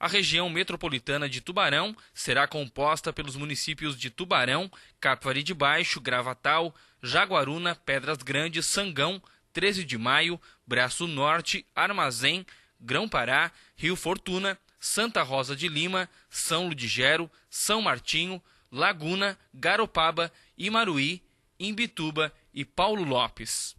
A região metropolitana de Tubarão será composta pelos municípios de Tubarão, Capivari de Baixo, Gravatal, Jaguaruna, Pedras Grandes, Sangão, 13 de Maio, Braço Norte, Armazém, Grão-Pará, Rio Fortuna, Santa Rosa de Lima, São Ludigero, São Martinho, Laguna, Garopaba, Imaruí, Imbituba e Paulo Lopes.